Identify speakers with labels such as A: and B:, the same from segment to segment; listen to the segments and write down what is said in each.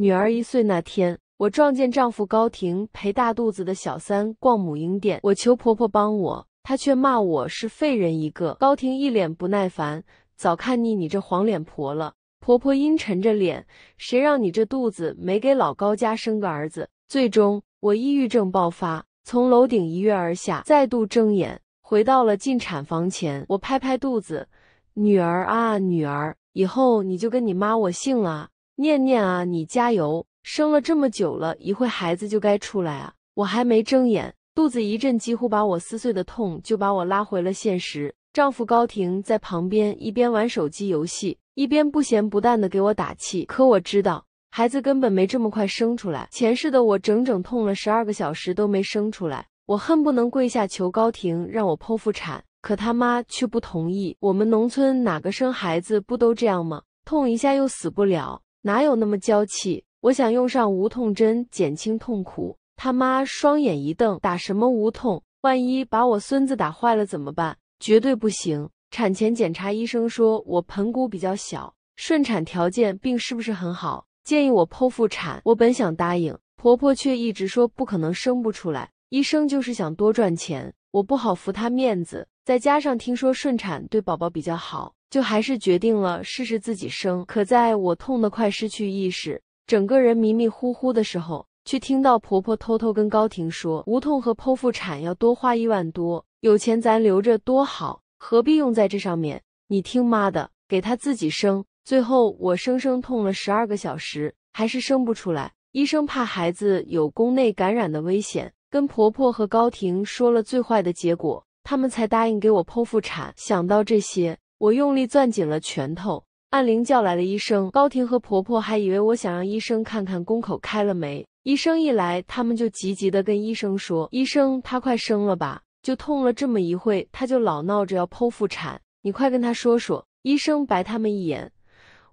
A: 女儿一岁那天，我撞见丈夫高婷陪大肚子的小三逛母婴店，我求婆婆帮我，她却骂我是废人一个。高婷一脸不耐烦，早看腻你这黄脸婆了。婆婆阴沉着脸，谁让你这肚子没给老高家生个儿子？最终，我抑郁症爆发，从楼顶一跃而下。再度睁眼，回到了进产房前，我拍拍肚子，女儿啊女儿，以后你就跟你妈我姓了。念念啊，你加油！生了这么久了一会，孩子就该出来啊！我还没睁眼，肚子一阵几乎把我撕碎的痛，就把我拉回了现实。丈夫高婷在旁边一边玩手机游戏，一边不咸不淡的给我打气。可我知道，孩子根本没这么快生出来。前世的我整整痛了十二个小时都没生出来，我恨不能跪下求高婷让我剖腹产，可他妈却不同意。我们农村哪个生孩子不都这样吗？痛一下又死不了。哪有那么娇气？我想用上无痛针减轻痛苦。他妈双眼一瞪，打什么无痛？万一把我孙子打坏了怎么办？绝对不行！产前检查，医生说我盆骨比较小，顺产条件并不是不是很好，建议我剖腹产。我本想答应，婆婆却一直说不可能生不出来。医生就是想多赚钱，我不好拂他面子。再加上听说顺产对宝宝比较好。就还是决定了试试自己生。可在我痛得快失去意识，整个人迷迷糊糊的时候，却听到婆婆偷偷跟高婷说：“无痛和剖腹产要多花一万多，有钱咱留着多好，何必用在这上面？”你听妈的，给她自己生。最后我生生痛了十二个小时，还是生不出来。医生怕孩子有宫内感染的危险，跟婆婆和高婷说了最坏的结果，他们才答应给我剖腹产。想到这些。我用力攥紧了拳头，按铃叫来了医生。高婷和婆婆还以为我想让医生看看宫口开了没。医生一来，他们就急急的跟医生说：“医生，她快生了吧？就痛了这么一会，她就老闹着要剖腹产，你快跟她说说。”医生白他们一眼：“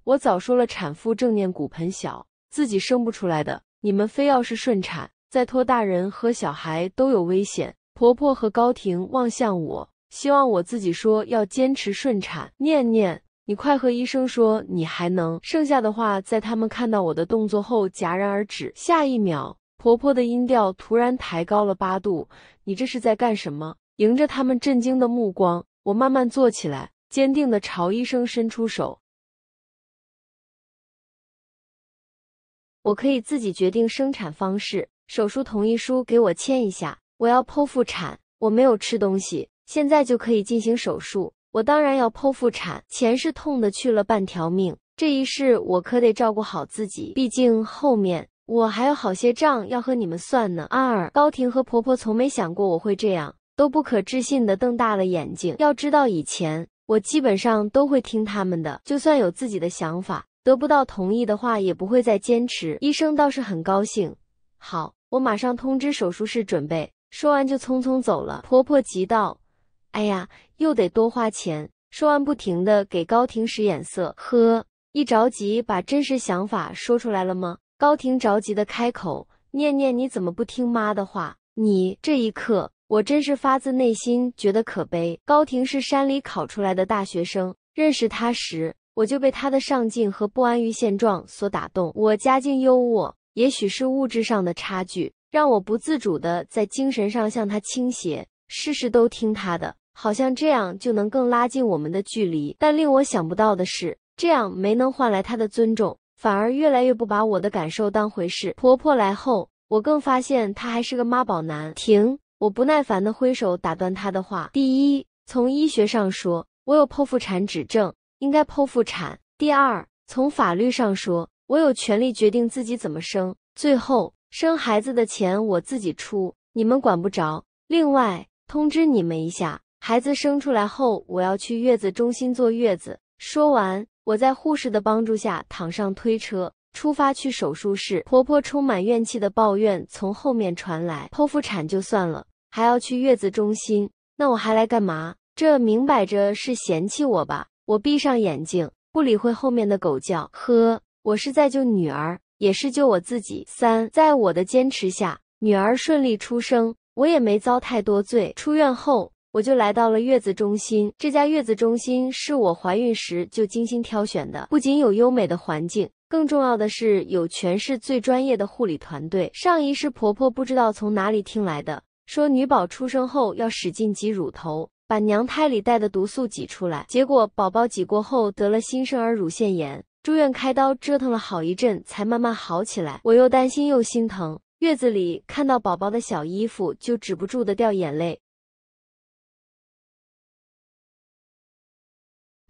A: 我早说了，产妇正念骨盆小，自己生不出来的。你们非要是顺产，再拖大人和小孩都有危险。”婆婆和高婷望向我。希望我自己说要坚持顺产。念念，你快和医生说，你还能剩下的话，在他们看到我的动作后戛然而止。下一秒，婆婆的音调突然抬高了八度：“你这是在干什么？”迎着他们震惊的目光，我慢慢坐起来，坚定的朝医生伸出手：“
B: 我可以自己决定生产方式。手术同意书给我签一下，我要剖腹产。我没有吃东西。”现在就可以进行手术，我当然要剖腹产。前世痛的去了半条命，这一世我可得照顾好自己，毕竟后面我还有好些账要和你们算呢。二高婷和婆婆从没想过我会这样，都不可置信的瞪大了眼睛。要知道以前我基本上都会听他们的，就算有自己的想法，得不到同意的话，也不会再坚持。医生倒是很高兴，好，我马上通知手术室准备。说完就匆匆走了。婆婆急道。哎呀，又得多花钱！说完，不停的给高婷使眼色。呵，一着急把真实想法说出来了吗？高婷着急的开口：“念念，你怎么不听妈的话？你这一刻，我真是发自内心觉得可悲。”高婷是山里考出来的大学生，认识她时，我就被她的上进和不安于现状所打动。我家境优渥，也许是物质上的差距，让我不自主的在精神上向她倾斜，事事都听她的。好像这样就能更拉近我们的距离，但令我想不到的是，这样没能换来他的尊重，反而越来越不把我的感受当回事。婆婆来后，我更发现他还是个妈宝男。停！我不耐烦的挥手打断他的话。第一，从医学上说，我有剖腹产指证，应该剖腹产；第二，从法律上说，我有权利决定自己怎么生；最后，生孩子的钱我自己出，你们管不着。另外，通知你们一下。孩子生出来后，我要去月子中心坐月子。说完，我在护士的帮助下躺上推车，出发去手术室。婆婆充满怨气的抱怨从后面传来：“剖腹产就算了，还要去月子中心，那我还来干嘛？这明摆着是嫌弃我吧？”我闭上眼睛，不理会后面的狗叫。呵，我是在救女儿，也是救我自己。三，在我的坚持下，女儿顺利出生，我也没遭太多罪。出院后。我就来到了月子中心，这家月子中心是我怀孕时就精心挑选的，不仅有优美的环境，更重要的是有全市最专业的护理团队。上一世婆婆不知道从哪里听来的，说女宝出生后要使劲挤乳头，把娘胎里带的毒素挤出来，结果宝宝挤过后得了新生儿乳腺炎，住院开刀，折腾了好一阵才慢慢好起来。我又担心又心疼，月子里看到宝宝的小衣服就止不住的掉
A: 眼泪。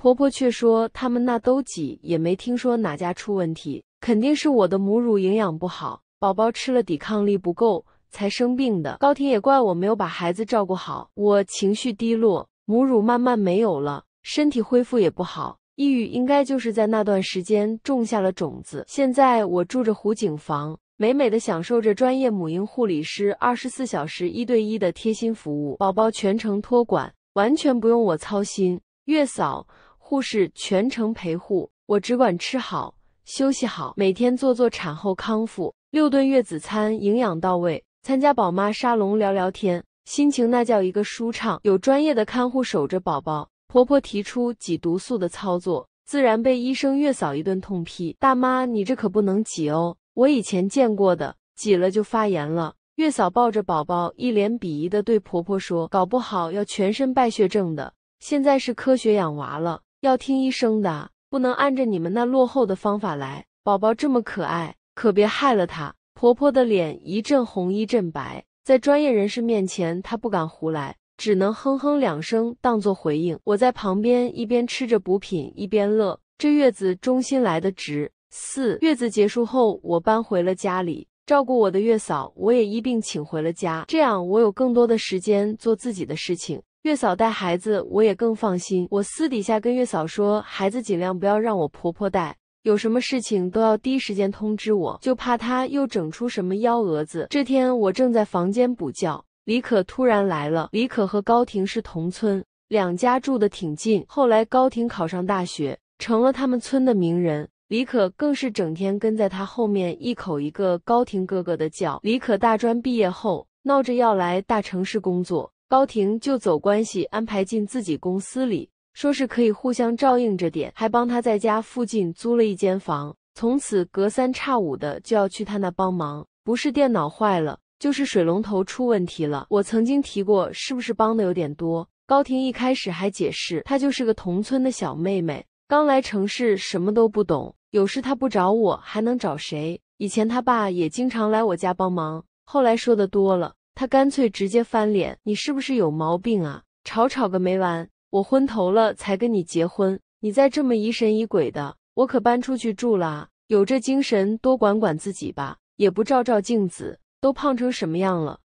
A: 婆婆却说：“他们那都挤，也没听说哪家出问题，肯定是我的母乳营养不好，宝宝吃了抵抗力不够才生病的。”高婷也怪我没有把孩子照顾好，我情绪低落，母乳慢慢没有了，身体恢复也不好，抑郁应该就是在那段时间种下了种子。现在我住着湖景房，美美的享受着专业母婴护理师二十四小时一对一的贴心服务，宝宝全程托管，完全不用我操心。月嫂。护士全程陪护，我只管吃好、休息好，每天做做产后康复，六顿月子餐营养到位，参加宝妈沙龙聊聊天，心情那叫一个舒畅。有专业的看护守着宝宝，婆婆提出挤毒素的操作，自然被医生月嫂一顿痛批。大妈，你这可不能挤哦，我以前见过的，挤了就发炎了。月嫂抱着宝宝，一脸鄙夷的对婆婆说：“搞不好要全身败血症的。”现在是科学养娃了。要听医生的，不能按着你们那落后的方法来。宝宝这么可爱，可别害了他。婆婆的脸一阵红一阵白，在专业人士面前，她不敢胡来，只能哼哼两声当做回应。我在旁边一边吃着补品，一边乐。这月子中心来的值。四月子结束后，我搬回了家里，照顾我的月嫂，我也一并请回了家。这样，我有更多的时间做自己的事情。月嫂带孩子，我也更放心。我私底下跟月嫂说，孩子尽量不要让我婆婆带，有什么事情都要第一时间通知我，就怕她又整出什么幺蛾子。这天，我正在房间补觉，李可突然来了。李可和高婷是同村，两家住的挺近。后来，高婷考上大学，成了他们村的名人，李可更是整天跟在她后面，一口一个高婷哥哥的叫。李可大专毕业后，闹着要来大城市工作。高婷就走关系安排进自己公司里，说是可以互相照应着点，还帮他在家附近租了一间房。从此隔三差五的就要去他那帮忙，不是电脑坏了，就是水龙头出问题了。我曾经提过，是不是帮的有点多？高婷一开始还解释，她就是个同村的小妹妹，刚来城市什么都不懂，有事她不找我还能找谁？以前他爸也经常来我家帮忙，后来说的多了。他干脆直接翻脸，你是不是有毛病啊？吵吵个没完，我昏头了才跟你结婚，你再这么疑神疑鬼的，我可搬出去住了啊！有这精神多管管自己吧，也不照照镜子，都胖成什么样了？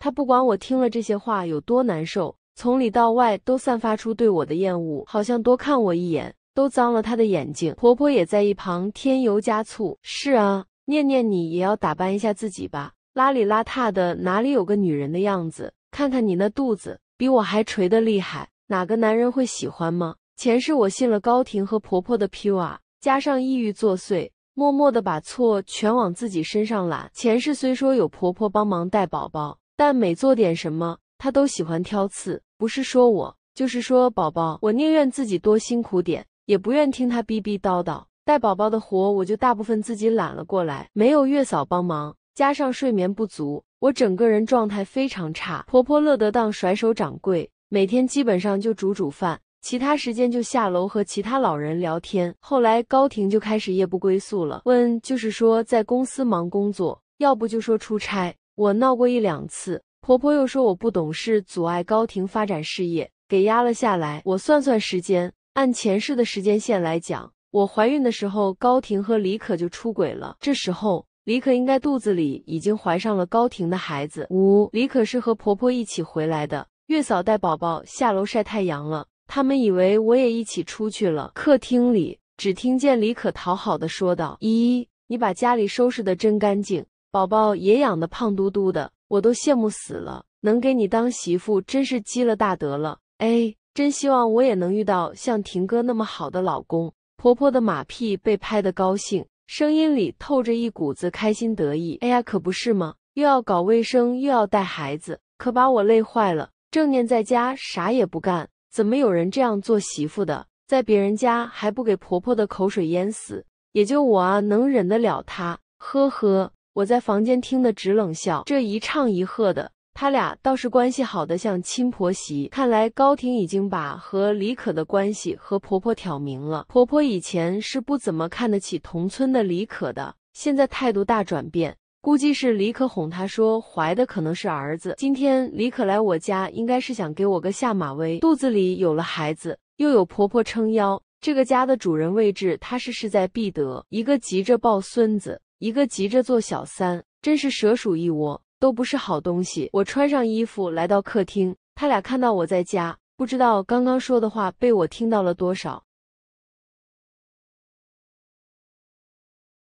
A: 他不管我听了这些话有多难受，从里到外都散发出对我的厌恶，好像多看我一眼都脏了他的眼睛。婆婆也在一旁添油加醋：“是啊，念念你也要打扮一下自己吧。”邋里邋遢的，哪里有个女人的样子？看看你那肚子，比我还垂得厉害，哪个男人会喜欢吗？前世我信了高婷和婆婆的 PUA，加上抑郁作祟，默默的把错全往自己身上揽。前世虽说有婆婆帮忙带宝宝，但每做点什么，她都喜欢挑刺，不是说我，就是说宝宝。我宁愿自己多辛苦点，也不愿听她逼逼叨叨。带宝宝的活，我就大部分自己揽了过来，没有月嫂帮忙。加上睡眠不足，我整个人状态非常差。婆婆乐得当甩手掌柜，每天基本上就煮煮饭，其他时间就下楼和其他老人聊天。后来高婷就开始夜不归宿了，问就是说在公司忙工作，要不就说出差。我闹过一两次，婆婆又说我不懂事，阻碍高婷发展事业，给压了下来。我算算时间，按前世的时间线来讲，我怀孕的时候，高婷和李可就出轨了，这时候。李可应该肚子里已经怀上了高婷的孩子。五，李可是和婆婆一起回来的。月嫂带宝宝下楼晒太阳了，他们以为我也一起出去了。客厅里，只听见李可讨好的说道：“依依，你把家里收拾的真干净，宝宝也养的胖嘟嘟的，我都羡慕死了。能给你当媳妇，真是积了大德了。哎，真希望我也能遇到像婷哥那么好的老公。”婆婆的马屁被拍的高兴。声音里透着一股子开心得意。哎呀，可不是吗？又要搞卫生，又要带孩子，可把我累坏了。正念在家啥也不干，怎么有人这样做媳妇的？在别人家还不给婆婆的口水淹死？也就我啊，能忍得了她。呵呵，我在房间听得直冷笑，这一唱一和的。他俩倒是关系好的像亲婆媳。看来高婷已经把和李可的关系和婆婆挑明了。婆婆以前是不怎么看得起同村的李可的，现在态度大转变，估计是李可哄她说怀的可能是儿子。今天李可来我家，应该是想给我个下马威。肚子里有了孩子，又有婆婆撑腰，这个家的主人位置她是势在必得。一个急着抱孙子，一个急着做小三，真是蛇鼠一窝。都不是好东西。我穿上衣服来到客厅，他俩看到我在家，不知道刚刚说的话被我听到了多少，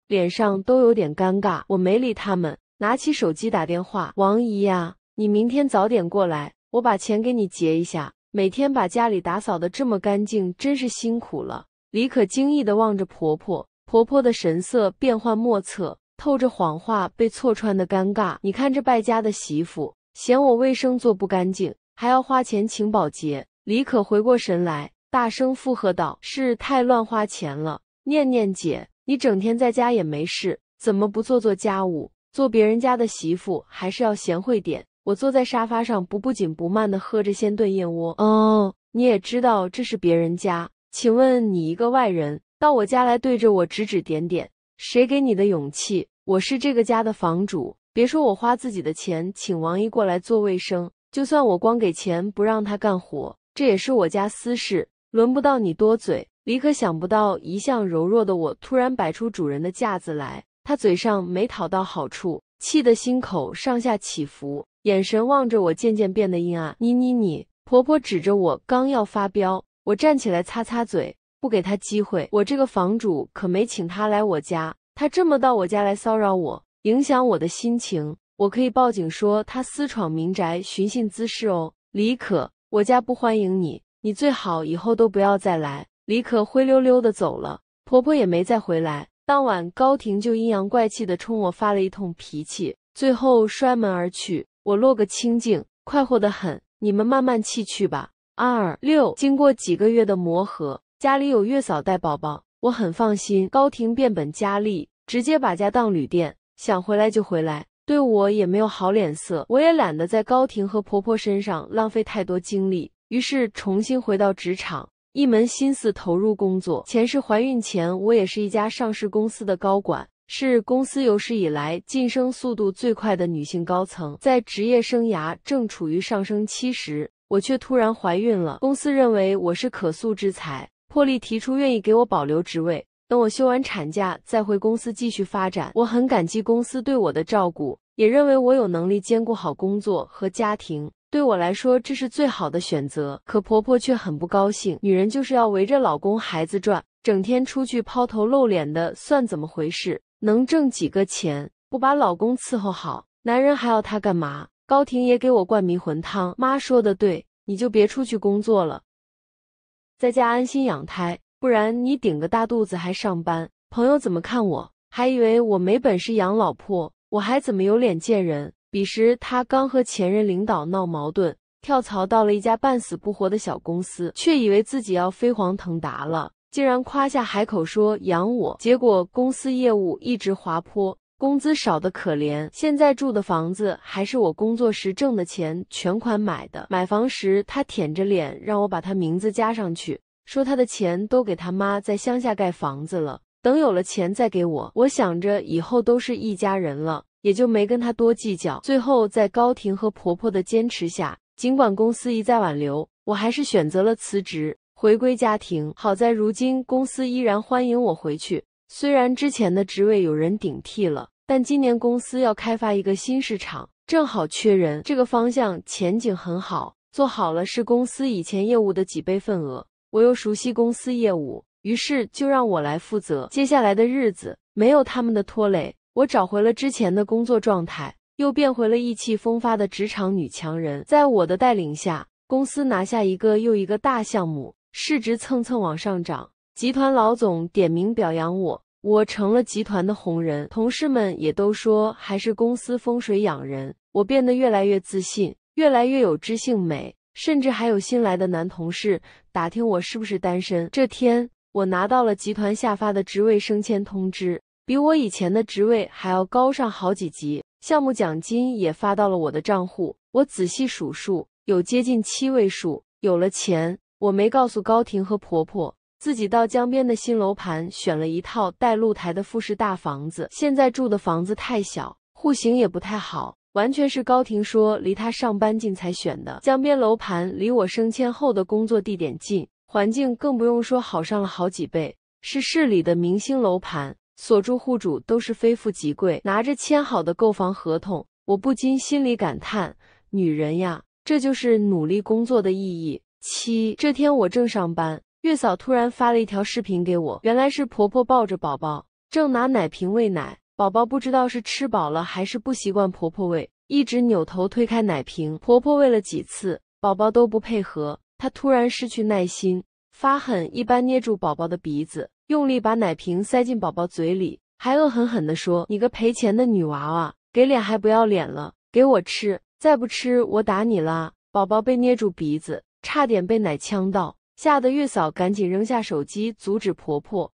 A: 脸上都有点尴尬。我没理他们，拿起手机打电话：“王姨呀，你明天早点过来，我把钱给你结一下。每天把家里打扫的这么干净，真是辛苦了。”李可惊异的望着婆婆，婆婆的神色变幻莫测。透着谎话被戳穿的尴尬。你看这败家的媳妇，嫌我卫生做不干净，还要花钱请保洁。李可回过神来，大声附和道：“是太乱花钱了。”念念姐，你整天在家也没事，怎么不做做家务？做别人家的媳妇还是要贤惠点。我坐在沙发上，不不紧不慢地喝着鲜炖燕窝。哦，你也知道这是别人家。请问你一个外人，到我家来对着我指指点点？谁给你的勇气？我是这个家的房主，别说我花自己的钱请王姨过来做卫生，就算我光给钱不让她干活，这也是我家私事，轮不到你多嘴。李可想不到一向柔弱的我突然摆出主人的架子来，他嘴上没讨到好处，气得心口上下起伏，眼神望着我渐渐变得阴暗。你你你！婆婆指着我，刚要发飙，我站起来擦擦嘴。不给他机会，我这个房主可没请他来我家，他这么到我家来骚扰我，影响我的心情，我可以报警说他私闯民宅，寻衅滋事哦。李可，我家不欢迎你，你最好以后都不要再来。李可灰溜溜的走了，婆婆也没再回来。当晚高婷就阴阳怪气的冲我发了一通脾气，最后摔门而去，我落个清净，快活的很。你们慢慢气去吧。二六，经过几个月的磨合。家里有月嫂带宝宝，我很放心。高婷变本加厉，直接把家当旅店，想回来就回来，对我也没有好脸色。我也懒得在高婷和婆婆身上浪费太多精力，于是重新回到职场，一门心思投入工作。前世怀孕前，我也是一家上市公司的高管，是公司有史以来晋升速度最快的女性高层，在职业生涯正处于上升期时，我却突然怀孕了。公司认为我是可塑之才。破例提出愿意给我保留职位，等我休完产假再回公司继续发展。我很感激公司对我的照顾，也认为我有能力兼顾好工作和家庭。对我来说，这是最好的选择。可婆婆却很不高兴，女人就是要围着老公孩子转，整天出去抛头露脸的算怎么回事？能挣几个钱？不把老公伺候好，男人还要她干嘛？高婷也给我灌迷魂汤，妈说的对，你就别出去工作了。在家安心养胎，不然你顶个大肚子还上班，朋友怎么看我？还以为我没本事养老婆，我还怎么有脸见人？彼时他刚和前任领导闹矛盾，跳槽到了一家半死不活的小公司，却以为自己要飞黄腾达了，竟然夸下海口说养我，结果公司业务一直滑坡。工资少得可怜，现在住的房子还是我工作时挣的钱全款买的。买房时，他舔着脸让我把他名字加上去，说他的钱都给他妈在乡下盖房子了，等有了钱再给我。我想着以后都是一家人了，也就没跟他多计较。最后，在高婷和婆婆的坚持下，尽管公司一再挽留，我还是选择了辞职，回归家庭。好在如今公司依然欢迎我回去，虽然之前的职位有人顶替了。但今年公司要开发一个新市场，正好缺人，这个方向前景很好，做好了是公司以前业务的几倍份额。我又熟悉公司业务，于是就让我来负责。接下来的日子，没有他们的拖累，我找回了之前的工作状态，又变回了意气风发的职场女强人。在我的带领下，公司拿下一个又一个大项目，市值蹭蹭往上涨。集团老总点名表扬我。我成了集团的红人，同事们也都说还是公司风水养人。我变得越来越自信，越来越有知性美，甚至还有新来的男同事打听我是不是单身。这天，我拿到了集团下发的职位升迁通知，比我以前的职位还要高上好几级，项目奖金也发到了我的账户。我仔细数数，有接近七位数。有了钱，我没告诉高婷和婆婆。自己到江边的新楼盘选了一套带露台的复式大房子，现在住的房子太小，户型也不太好，完全是高婷说离她上班近才选的。江边楼盘离我升迁后的工作地点近，环境更不用说好，上了好几倍，是市里的明星楼盘，所住户主都是非富即贵。拿着签好的购房合同，我不禁心里感叹：女人呀，这就是努力工作的意义。七这天我正上班。月嫂突然发了一条视频给我，原来是婆婆抱着宝宝，正拿奶瓶喂奶。宝宝不知道是吃饱了还是不习惯婆婆喂，一直扭头推开奶瓶。婆婆喂了几次，宝宝都不配合。她突然失去耐心，发狠一般捏住宝宝的鼻子，用力把奶瓶塞进宝宝嘴里，还恶狠狠地说：“你个赔钱的女娃娃，给脸还不要脸了，给我吃，再不吃我打你啦！”宝宝被捏住鼻子，差点被奶呛到。吓得月嫂赶紧扔下手机，阻止婆婆。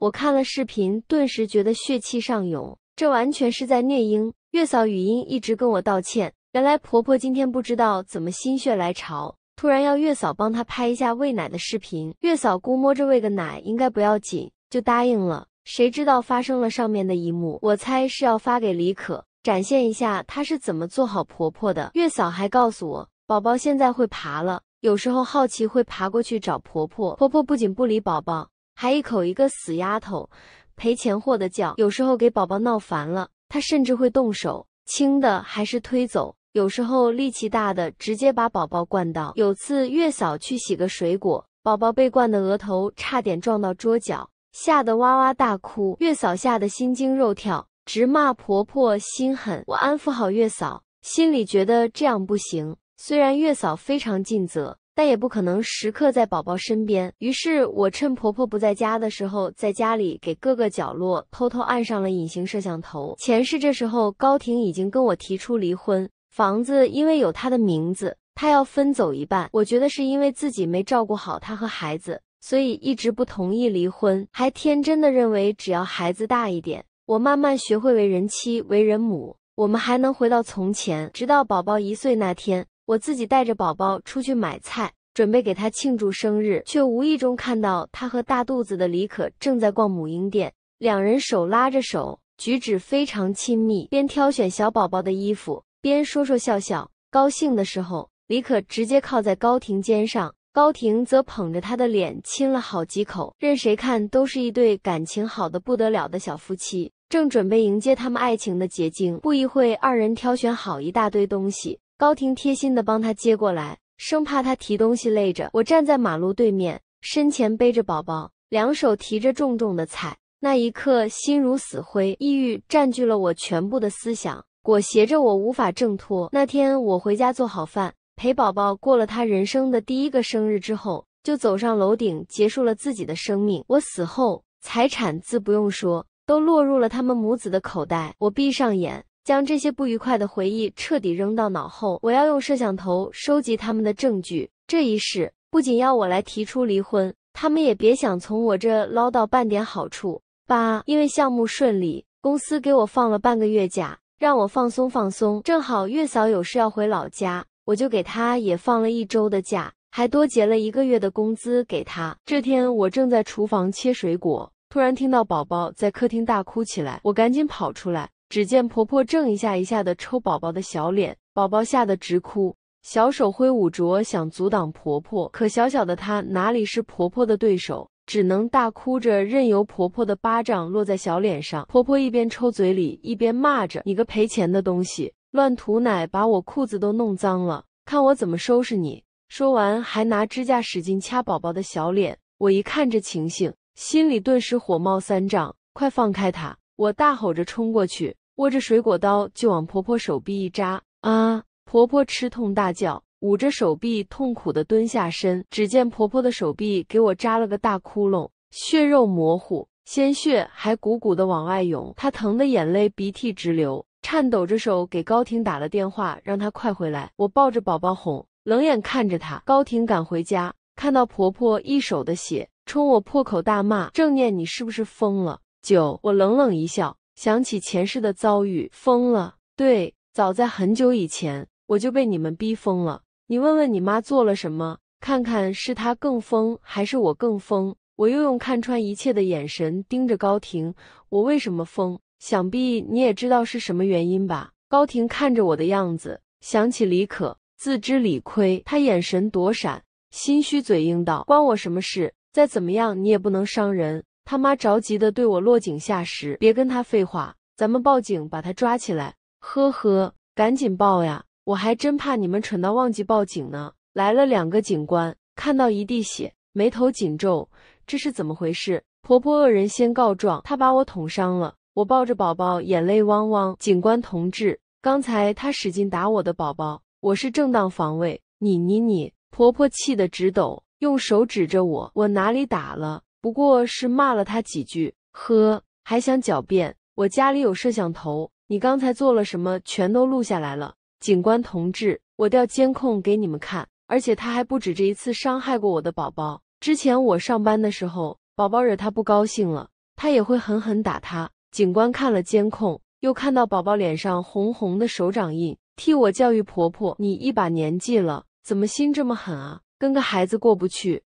A: 我看了视频，顿时觉得
B: 血气上涌，这完全是在虐婴。月嫂语音一直跟我道歉，原来婆婆今天不知道怎么心血来潮，突然要月嫂帮她拍一下喂奶的视频。月嫂估摸着喂个奶应该不要紧，就答应了。谁知道发生了上面的一幕，我猜是要发给李可，展现一下她是怎么做好婆婆的。月嫂还告诉我，宝宝现在会爬了。有时候好奇会爬过去找婆婆，婆婆不仅不理宝宝，还一口一个死丫头、赔钱货的叫。有时候给宝宝闹烦了，她甚至会动手，轻的还是推走，有时候力气大的直接把宝宝惯倒。有次月嫂去洗个水果，宝宝被惯的额头差点撞到桌角，吓得哇哇大哭，月嫂吓得心惊肉跳，直骂婆婆心狠。我安抚好月嫂，心里觉得这样不行。虽然月嫂非常尽责，但也不可能时刻在宝宝身边。于是我趁婆婆不在家的时候，在家里给各个角落偷偷按上了隐形摄像头。前世这时候，高婷已经跟我提出离婚，房子因为有她的名字，她要分走一半。我觉得是因为自己没照顾好她和孩子，所以一直不同意离婚，还天真的认为只要孩子大一点，我慢慢学会为人妻、为人母，我们还能回到从前。直到宝宝一岁那天。我自己带着宝宝出去买菜，准备给他庆祝生日，却无意中看到他和大肚子的李可正在逛母婴店，两人手拉着手，举止非常亲密，边挑选小宝宝的衣服边说说笑笑。高兴的时候，李可直接靠在高婷肩上，高婷则捧着他的脸亲了好几口，任谁看都是一对感情好的不得了的小夫妻，正准备迎接他们爱情的结晶。不一会，二人挑选好一大堆东西。高婷贴心的帮他接过来，生怕他提东西累着。我站在马路对面，身前背着宝宝，两手提着重重的菜。那一刻，心如死灰，抑郁占据了我全部的思想，裹挟着我无法挣脱。那天，我回家做好饭，陪宝宝过了他人生的第一个生日之后，就走上楼顶，结束了自己的生命。我死后，财产自不用说，都落入了他们母子的口袋。我闭上眼。将这些不愉快的回忆彻底扔到脑后。我要用摄像头收集他们的证据。这一世不仅要我来提出离婚，他们也别想从我这捞到半点好处。八，因为项目顺利，公司给我放了半个月假，让我放松放松。正好月嫂有事要回老家，我就给她也放了一周的假，还多结了一个月的工资给
A: 她。这天我正在厨房切水果，突然听到宝宝在客厅大哭起来，我赶紧跑出来。只见婆婆正一下一下的抽宝宝的小脸，宝宝吓得直哭，小手挥舞着想阻挡婆婆，可小小的她哪里是婆婆的对手，只能大哭着任由婆婆的巴掌落在小脸上。婆婆一边抽嘴里一边骂着：“你个赔钱的东西，乱吐奶把我裤子都弄脏了，看我怎么收拾你！”说完还拿指甲使劲掐宝宝的小脸。我一看这情形，心里顿时火冒三丈：“快放开他！”我大吼着冲过去，握着水果刀就往婆婆手臂一扎。啊！婆婆吃痛大叫，捂着手臂痛苦的蹲下身。只见婆婆的手臂给我扎了个大窟窿，血肉模糊，鲜血还鼓鼓的往外涌。她疼的眼泪鼻涕直流，颤抖着手给高婷打了电话，让她快回来。我抱着宝宝哄，冷眼看着她。高婷赶回家，看到婆婆一手的血，冲我破口大骂：“正念，你是不是疯了？”九，我冷冷一笑，想起前世的遭遇，疯了。对，早在很久以前，我就被你们逼疯了。你问问你妈做了什么，看看是她更疯还是我更疯。我又用看穿一切的眼神盯着高婷。我为什么疯？想必你也知道是什么原因吧。高婷看着我的样子，想起李可，自知理亏，她眼神躲闪，心虚，嘴硬道：“关我什么事？再怎么样，你也不能伤人。”他妈着急的对我落井下石，别跟他废话，咱们报警把他抓起来。呵呵，赶紧报呀，我还真怕你们蠢到忘记报警呢。来了两个警官，看到一地血，眉头紧皱，这是怎么回事？婆婆恶人先告状，她把我捅伤了。我抱着宝宝，眼泪汪汪。警官同志，刚才她使劲打我的宝宝，我是正当防卫。你你你！婆婆气得直抖，用手指着我，我哪里打了？不过是骂了他几句，呵，还想狡辩？我家里有摄像头，你刚才做了什么，全都录下来了。警官同志，我调监控给你们看。而且他还不止这一次伤害过我的宝宝。之前我上班的时候，宝宝惹他不高兴了，他也会狠狠打他。警官看了监控，又看到宝宝脸上红红的手掌印，替我教育婆婆：“你一把年纪了，怎么心这么狠啊？跟个孩子过不去。”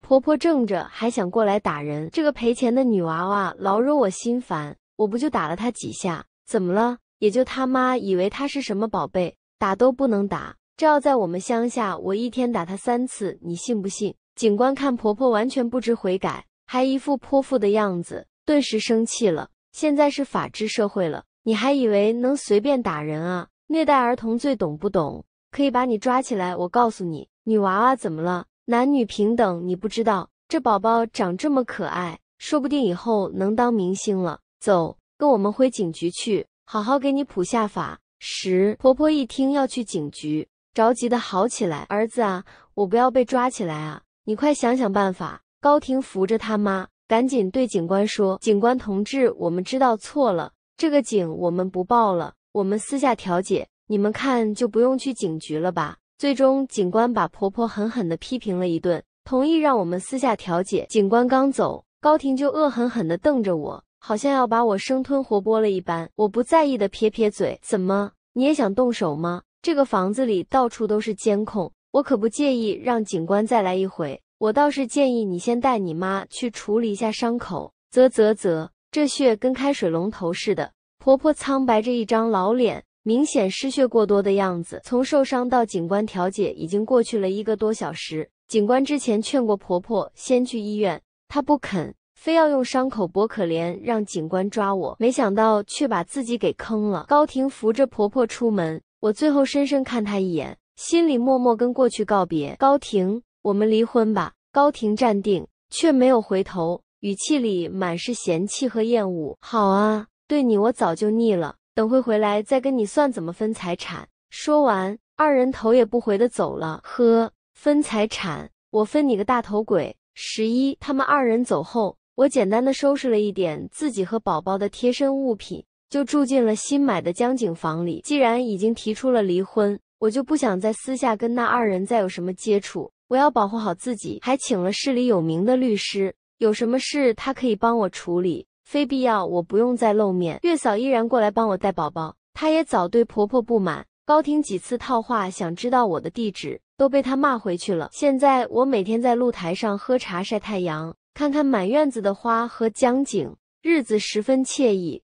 B: 婆婆正着还想过来打人，这个赔钱的女娃娃老惹我心烦，我不就打了她几下，怎么了？也就他妈以为她是什么宝贝，打都不能打。这要在我们乡下，我一天打她三次，你信不信？警官看婆婆完全不知悔改，还一副泼妇的样子，顿时生气了。现在是法治社会了，你还以为能随便打人啊？虐待儿童罪懂不懂？可以把你抓起来。我告诉你，女娃娃怎么了？男女平等，你不知道？这宝宝长这么可爱，说不定以后能当明星了。走，跟我们回警局去，好好给你普下法。十婆婆一听要去警局，着急的好起来：“儿子啊，我不要被抓起来啊！你快想想办法。”高婷扶着他妈，赶紧对警官说：“警官同志，我们知道错了，这个警我们不报了，我们私下调解，你们看就不用去警局了吧？”最终，警官把婆婆狠狠的批评了一顿，同意让我们私下调解。警官刚走，高婷就恶狠狠的瞪着我，好像要把我生吞活剥了一般。我不在意的撇撇嘴，怎么你也想动手吗？这个房子里到处都是监控，我可不介意让警官再来一回。我倒是建议你先带你妈去处理一下伤口。啧啧啧，这血跟开水龙头似的。婆婆苍白着一张老脸。明显失血过多的样子。从受伤到警官调解，已经过去了一个多小时。警官之前劝过婆婆先去医院，她不肯，非要用伤口博可怜，让警官抓我。没想到却把自己给坑了。高婷扶着婆婆出门，我最后深深看她一眼，心里默默跟过去告别。高婷，我们离婚吧。高婷站定，却没有回头，语气里满是嫌弃和厌恶。好啊，对你我早就腻了。等会回来再跟你算怎么分财产。说完，二人头也不回的走了。呵，分财产，我分你个大头鬼。十一，他们二人走后，我简单的收拾了一点自己和宝宝的贴身物品，就住进了新买的江景房里。既然已经提出了离婚，我就不想再私下跟那二人再有什么接触。我要保护好自己，还请了市里有名的律师，有什么事他可以帮我处理。非必要，我不用再露面。月嫂依然过来帮我带宝宝，她也早对婆婆不满。高婷几次套话，想知道我的地址，都被她骂回去了。现在我每天在露台上喝茶、晒太阳，看看满院子的花和江景，日子十分惬
A: 意。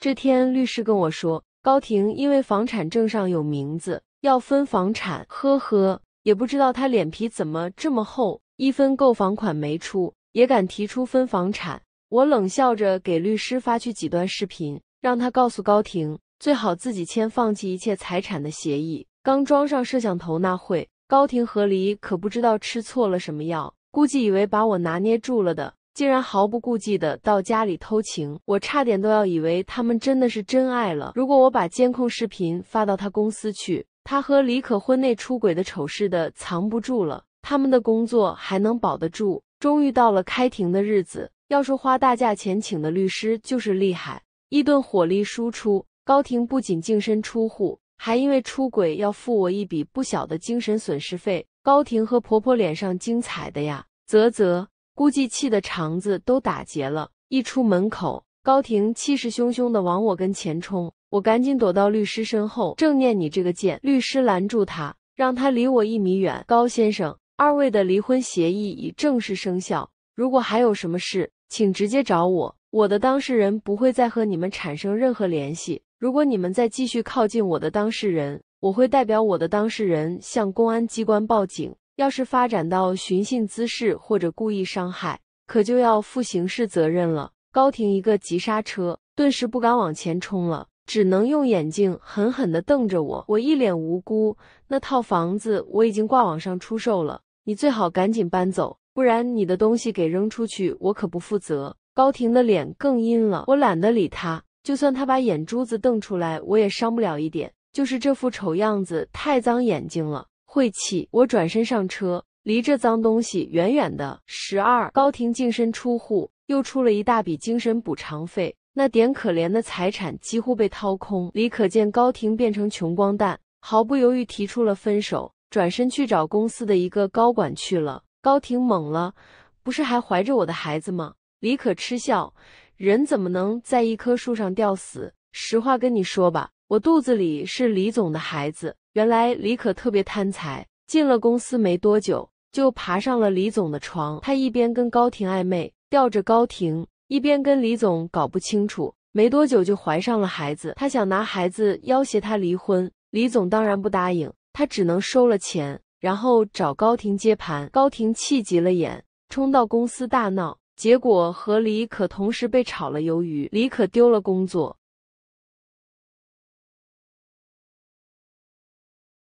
A: 这天，律师跟我说，高婷因为房产证上有名字，要分房产。呵呵，也不知道她脸皮怎么这么厚。一分购房款没出，也敢提出分房产？我冷笑着给律师发去几段视频，让他告诉高婷，最好自己签放弃一切财产的协议。刚装上摄像头那会，高婷和李可不知道吃错了什么药，估计以为把我拿捏住了的，竟然毫不顾忌的到家里偷情。我差点都要以为他们真的是真爱了。如果我把监控视频发到他公司去，他和李可婚内出轨的丑事的藏不住了。他们的工作还能保得住。终于到了开庭的日子，要说花大价钱请的律师就是厉害，一顿火力输出，高婷不仅净身出户，还因为出轨要付我一笔不小的精神损失费。高婷和婆婆脸上精彩的呀，啧啧，估计气得肠子都打结了。一出门口，高婷气势汹汹的往我跟前冲，我赶紧躲到律师身后，正念你这个贱！律师拦住他，让他离我一米远，高先生。二位的离婚协议已正式生效。如果还有什么事，请直接找我，我的当事人不会再和你们产生任何联系。如果你们再继续靠近我的当事人，我会代表我的当事人向公安机关报警。要是发展到寻衅滋事或者故意伤害，可就要负刑事责任了。高婷一个急刹车，顿时不敢往前冲了，只能用眼睛狠狠地瞪着我。我一脸无辜。那套房子我已经挂网上出售了。你最好赶紧搬走，不然你的东西给扔出去，我可不负责。高婷的脸更阴了，我懒得理他。就算他把眼珠子瞪出来，我也伤不了一点。就是这副丑样子，太脏眼睛了，晦气！我转身上车，离这脏东西远远的。十二，高婷净身出户，又出了一大笔精神补偿费，那点可怜的财产几乎被掏空。李可见高婷变成穷光蛋，毫不犹豫提出了分手。转身去找公司的一个高管去了。高婷懵了，不是还怀着我的孩子吗？李可嗤笑：“人怎么能在一棵树上吊死？实话跟你说吧，我肚子里是李总的孩子。”原来李可特别贪财，进了公司没多久就爬上了李总的床。他一边跟高婷暧昧吊着高婷，一边跟李总搞不清楚。没多久就怀上了孩子，他想拿孩子要挟他离婚。李总当然不答应。他只能收了钱，然后找高婷接盘。高婷气急了眼，冲到公司大闹，结果和李可同时被炒了鱿鱼。李可丢了工作，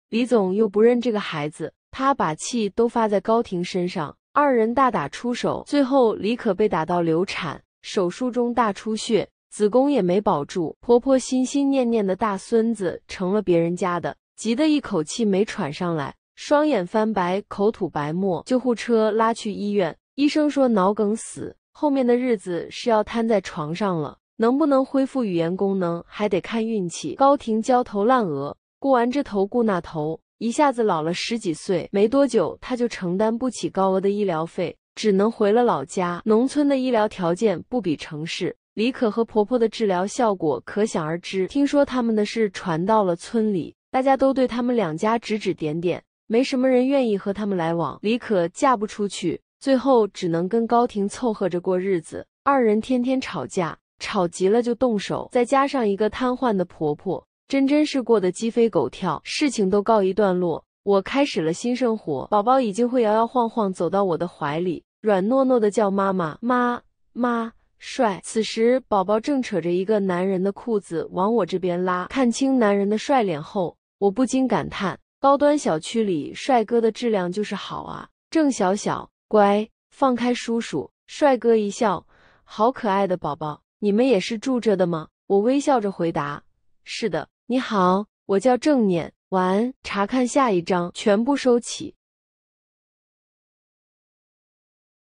A: 李总又不认这个孩子，他把气都发在高婷身上，二人大打出手，最后李可被打到流产，手术中大出血，子宫也没保住。婆婆心心念念的大孙子成了别人家的。急得一口气没喘上来，双眼翻白，口吐白沫，救护车拉去医院。医生说脑梗死，后面的日子是要瘫在床上了，能不能恢复语言功能还得看运气。高婷焦头烂额，顾完这头顾那头，一下子老了十几岁。没多久，她就承担不起高额的医疗费，只能回了老家。农村的医疗条件不比城市，李可和婆婆的治疗效果可想而知。听说他们的事传到了村里。大家都对他们两家指指点点，没什么人愿意和他们来往。李可嫁不出去，最后只能跟高婷凑合着过日子。二人天天吵架，吵急了就动手，再加上一个瘫痪的婆婆，真真是过得鸡飞狗跳。事情都告一段落，我开始了新生活。宝宝已经会摇摇晃晃走到我的怀里，软糯糯的叫妈妈，妈，妈帅。此时宝宝正扯着一个男人的裤子往我这边拉，看清男人的帅脸后。我不禁感叹，高端小区里帅哥的质量就是好啊！郑小小，乖，放开叔叔。帅哥一笑，好可爱的宝宝，你们也是住着的吗？我微笑着回答：是的。你好，我叫郑念。完，查看下一章，全部收起。